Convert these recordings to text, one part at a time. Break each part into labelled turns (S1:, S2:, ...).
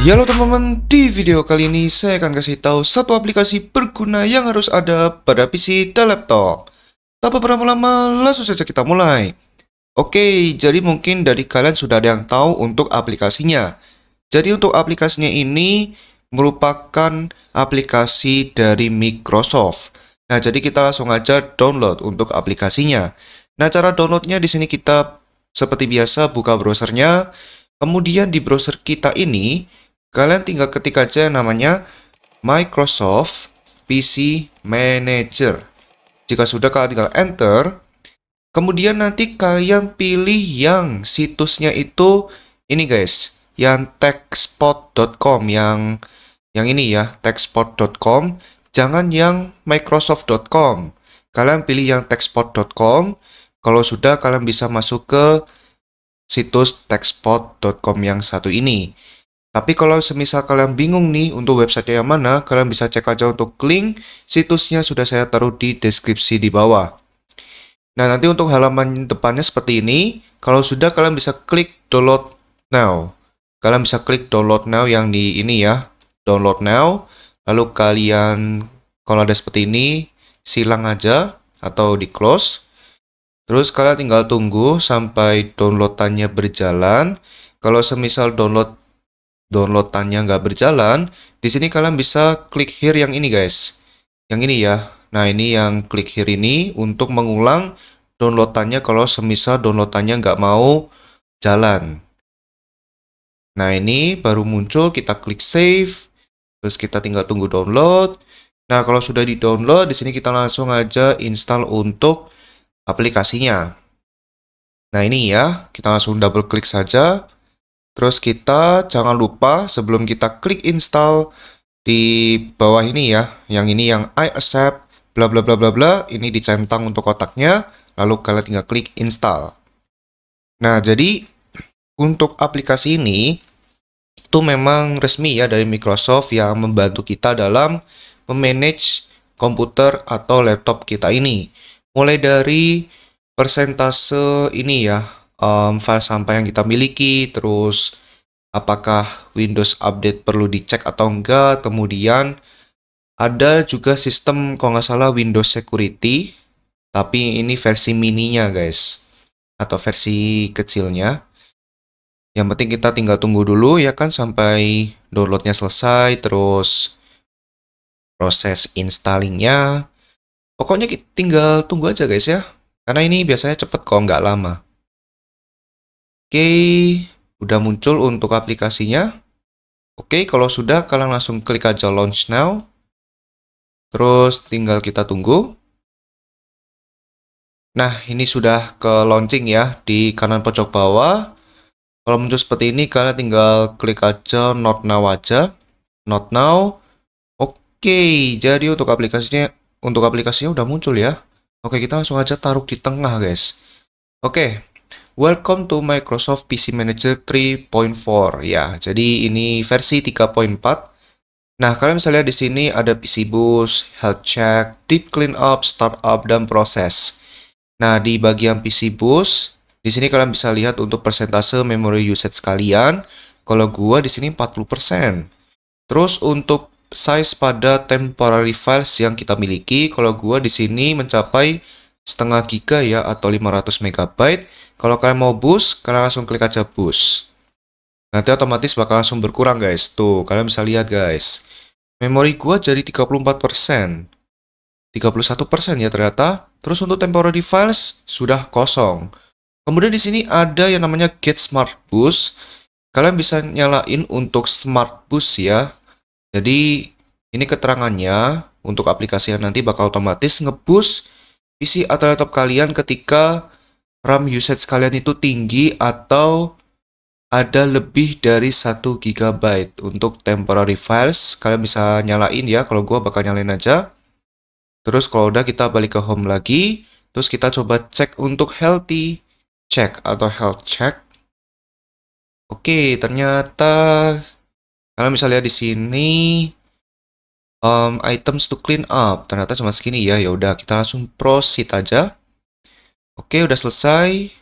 S1: Halo ya teman-teman, di video kali ini saya akan kasih tahu satu aplikasi berguna yang harus ada pada PC dan laptop. Tanpa berlama-lama, langsung saja kita mulai. Oke, jadi mungkin dari kalian sudah ada yang tahu untuk aplikasinya. Jadi untuk aplikasinya ini merupakan aplikasi dari Microsoft. Nah, jadi kita langsung aja download untuk aplikasinya. Nah, cara downloadnya di sini kita seperti biasa buka browsernya. Kemudian di browser kita ini Kalian tinggal ketik aja namanya Microsoft PC Manager. Jika sudah, kalian tinggal enter. Kemudian nanti kalian pilih yang situsnya itu ini guys, yang techspot.com yang yang ini ya, techspot.com, jangan yang microsoft.com. Kalian pilih yang techspot.com. Kalau sudah kalian bisa masuk ke situs techspot.com yang satu ini. Tapi kalau semisal kalian bingung nih untuk website yang mana, kalian bisa cek aja untuk link situsnya sudah saya taruh di deskripsi di bawah. Nah, nanti untuk halaman depannya seperti ini. Kalau sudah kalian bisa klik download now. Kalian bisa klik download now yang di ini ya, download now. Lalu kalian kalau ada seperti ini, silang aja atau di close. Terus kalian tinggal tunggu sampai downloadannya berjalan. Kalau semisal download downloadannya nggak berjalan, di sini kalian bisa klik here yang ini guys. Yang ini ya. Nah ini yang klik here ini untuk mengulang downloadannya kalau semisal downloadannya nggak mau jalan. Nah ini baru muncul, kita klik save, terus kita tinggal tunggu download. Nah kalau sudah di download, di sini kita langsung aja install untuk aplikasinya. Nah ini ya, kita langsung double klik saja. Terus kita jangan lupa sebelum kita klik install di bawah ini ya, yang ini yang I accept bla bla bla bla bla, ini dicentang untuk kotaknya, lalu kalian tinggal klik install. Nah, jadi untuk aplikasi ini itu memang resmi ya dari Microsoft yang membantu kita dalam memanage komputer atau laptop kita ini. Mulai dari persentase ini ya, um, file sampah yang kita miliki, terus apakah Windows Update perlu dicek atau enggak, kemudian ada juga sistem kalau nggak salah Windows Security, tapi ini versi mininya guys, atau versi kecilnya. Yang penting kita tinggal tunggu dulu ya kan sampai downloadnya selesai, terus proses installingnya. Pokoknya tinggal tunggu aja guys ya, karena ini biasanya cepet kok nggak lama. Oke, udah muncul untuk aplikasinya. Oke, kalau sudah kalian langsung klik aja launch now. Terus tinggal kita tunggu. Nah, ini sudah ke launching ya di kanan pojok bawah. Kalau muncul seperti ini, kalian tinggal klik aja not now aja. Not now. Oke, jadi untuk aplikasinya untuk aplikasinya udah muncul ya. Oke, kita langsung aja taruh di tengah, guys. Oke, Welcome to Microsoft PC Manager 3.4 ya. Jadi ini versi 3.4. Nah, kalian bisa lihat di sini ada PC Boost, Health Check, Deep Clean Cleanup, Startup, dan Proses. Nah, di bagian PC Boost, di sini kalian bisa lihat untuk persentase memory usage kalian. Kalau gua di sini 40%. Terus untuk size pada temporary files yang kita miliki, kalau gua di sini mencapai setengah giga ya atau 500 MB. Kalau kalian mau boost, kalian langsung klik aja boost. Nanti otomatis bakal langsung berkurang guys. Tuh, kalian bisa lihat guys. Memori gua jadi 34%. 31% ya ternyata. Terus untuk temporary files sudah kosong. Kemudian di sini ada yang namanya get smart boost. Kalian bisa nyalain untuk smart boost ya. Jadi ini keterangannya untuk aplikasi yang nanti bakal otomatis ngeboost isi atau laptop kalian ketika RAM usage kalian itu tinggi atau ada lebih dari 1 GB untuk temporary files kalian bisa nyalain ya kalau gua bakal nyalain aja terus kalau udah kita balik ke home lagi terus kita coba cek untuk healthy check atau health check oke ternyata kalian bisa lihat di sini um, items to clean up. Ternyata cuma segini ya. Ya udah, kita langsung proceed aja. Oke, udah selesai.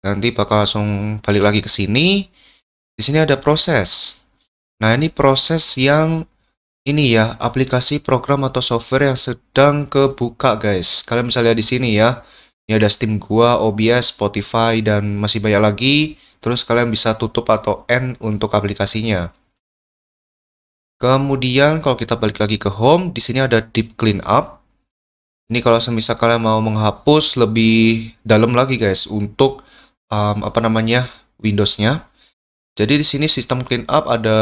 S1: Nanti bakal langsung balik lagi ke sini. Di sini ada proses. Nah, ini proses yang ini ya, aplikasi program atau software yang sedang kebuka, guys. Kalian bisa lihat di sini ya. Ini ada Steam gua, OBS, Spotify dan masih banyak lagi. Terus kalian bisa tutup atau end untuk aplikasinya. Kemudian kalau kita balik lagi ke home, di sini ada deep clean up. Ini kalau semisal kalian mau menghapus lebih dalam lagi guys untuk um, apa namanya Windowsnya. Jadi di sini sistem clean up ada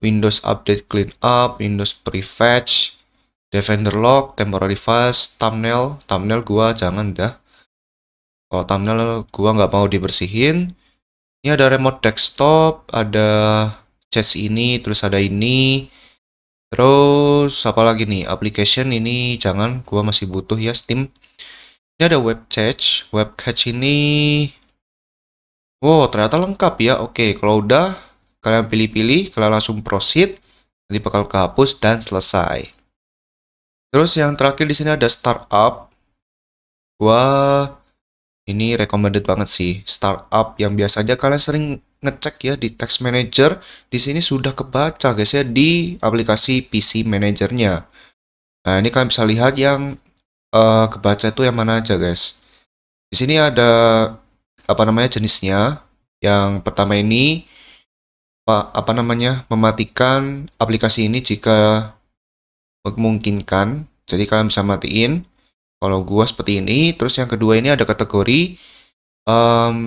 S1: Windows Update Clean Up, Windows Prefetch, Defender lock, Temporary Files, Thumbnail. Thumbnail gua jangan dah. Kalau thumbnail gua nggak mau dibersihin. Ini ada remote desktop, ada chest ini, terus ada ini. Terus apa lagi nih, application ini jangan gua masih butuh ya Steam. Ini ada web catch, web catch ini Wow, ternyata lengkap ya. Oke, kalau udah kalian pilih-pilih, kalian langsung proceed, nanti bakal kehapus dan selesai. Terus yang terakhir di sini ada startup. Wah, ini recommended banget sih. Startup yang biasanya kalian sering ngecek ya di text manager, di sini sudah kebaca guys ya di aplikasi PC manajernya. Nah, ini kalian bisa lihat yang uh, kebaca itu yang mana aja guys. Di sini ada apa namanya jenisnya. Yang pertama ini apa namanya mematikan aplikasi ini jika memungkinkan. Jadi kalian bisa matiin. Kalau gua seperti ini, terus yang kedua ini ada kategori um,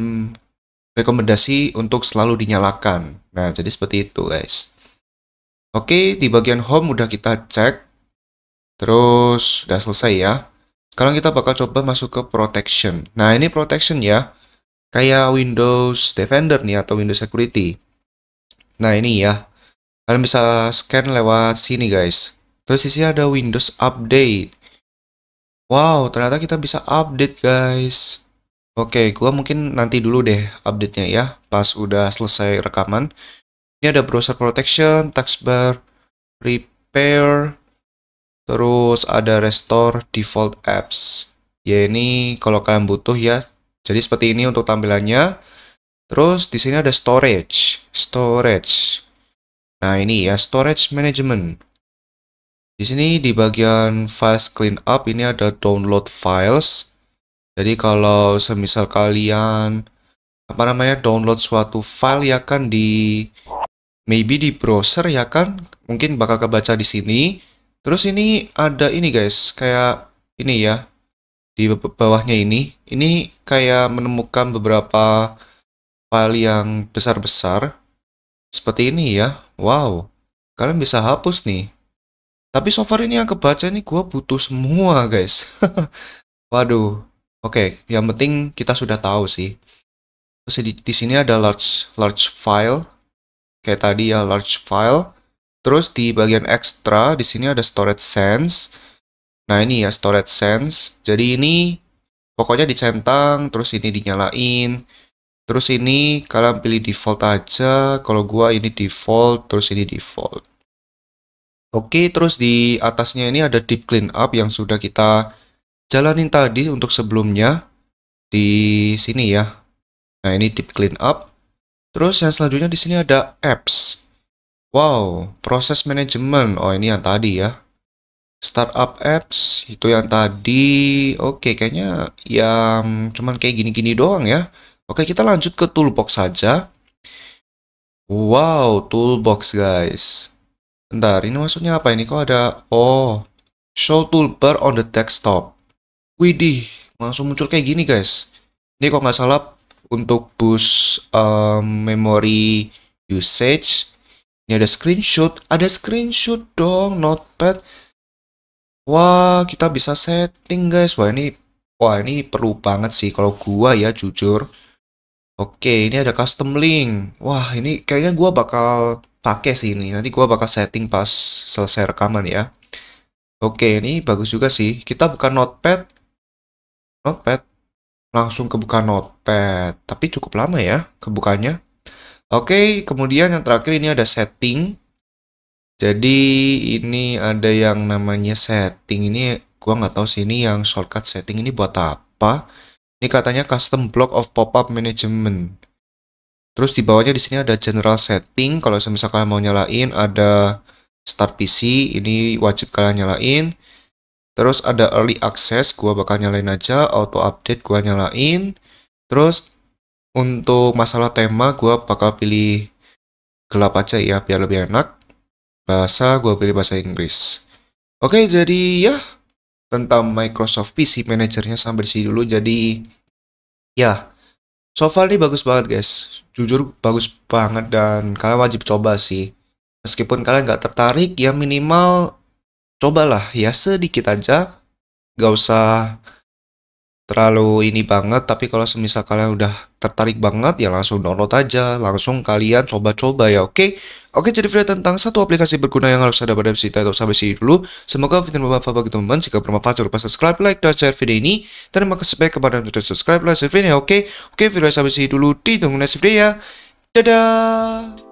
S1: rekomendasi untuk selalu dinyalakan. Nah, jadi seperti itu, guys. Oke, di bagian home udah kita cek. Terus udah selesai ya. Sekarang kita bakal coba masuk ke protection. Nah, ini protection ya. Kayak Windows Defender nih atau Windows Security. Nah, ini ya. Kalian bisa scan lewat sini, guys. Terus di sini ada Windows Update. Wow, ternyata kita bisa update, guys. Oke, gua mungkin nanti dulu deh update-nya ya, pas udah selesai rekaman. Ini ada browser protection, taskbar, repair, terus ada restore default apps. Ya ini kalau kalian butuh ya. Jadi seperti ini untuk tampilannya. Terus di sini ada storage, storage. Nah ini ya storage management. Di sini di bagian files up ini ada download files. Jadi kalau semisal kalian apa namanya download suatu file ya kan di maybe di browser ya kan mungkin bakal kebaca di sini. Terus ini ada ini guys kayak ini ya di bawahnya ini ini kayak menemukan beberapa file yang besar-besar seperti ini ya. Wow, kalian bisa hapus nih. Tapi software ini yang kebaca ini gue butuh semua guys. Waduh, Oke, okay, yang penting kita sudah tahu sih. Terus di, di sini ada large large file kayak tadi ya large file. Terus di bagian extra di sini ada storage sense. Nah, ini ya storage sense. Jadi ini pokoknya dicentang, terus ini dinyalain. Terus ini kalian pilih default aja. Kalau gua ini default, terus ini default. Oke, okay, terus di atasnya ini ada deep clean up yang sudah kita jalanin tadi untuk sebelumnya di sini ya. Nah, ini deep clean up. Terus yang selanjutnya di sini ada apps. Wow, proses manajemen. Oh, ini yang tadi ya. Startup apps itu yang tadi. Oke, kayaknya yang cuman kayak gini-gini doang ya. Oke, kita lanjut ke toolbox saja. Wow, toolbox guys. Bentar, ini maksudnya apa ini? Kok ada oh, show toolbar on the desktop. Widih, langsung muncul kayak gini guys. Ini kok nggak salah untuk bus um, memory usage. Ini ada screenshot, ada screenshot dong notepad. Wah, kita bisa setting guys. Wah ini, wah ini perlu banget sih kalau gua ya jujur. Oke, ini ada custom link. Wah, ini kayaknya gua bakal pakai sih ini. Nanti gua bakal setting pas selesai rekaman ya. Oke, ini bagus juga sih. Kita buka notepad, Notepad. Langsung kebuka Notepad. Tapi cukup lama ya kebukanya. Oke, kemudian yang terakhir ini ada setting. Jadi ini ada yang namanya setting. Ini gua nggak tahu sih ini yang shortcut setting ini buat apa. Ini katanya custom block of pop-up management. Terus di bawahnya di sini ada general setting. Kalau misalkan mau nyalain ada start PC, ini wajib kalian nyalain. Terus ada early access, gue bakal nyalain aja, auto update gue nyalain. Terus untuk masalah tema gue bakal pilih gelap aja ya biar lebih enak. Bahasa gue pilih bahasa Inggris. Oke, jadi ya tentang Microsoft PC Managernya sampai di sini dulu. Jadi ya so far ini bagus banget guys. Jujur bagus banget dan kalian wajib coba sih. Meskipun kalian nggak tertarik, ya minimal cobalah ya sedikit aja gak usah terlalu ini banget tapi kalau semisal kalian udah tertarik banget ya langsung download aja langsung kalian coba-coba ya oke oke jadi video tentang satu aplikasi berguna yang harus ada pada website atau sampai sini dulu semoga video bermanfaat bagi teman-teman jika bermanfaat jangan lupa subscribe like dan share video ini terima kasih banyak kepada yang sudah subscribe like share video ini oke oke video sampai sini dulu tunggu next video ya dadah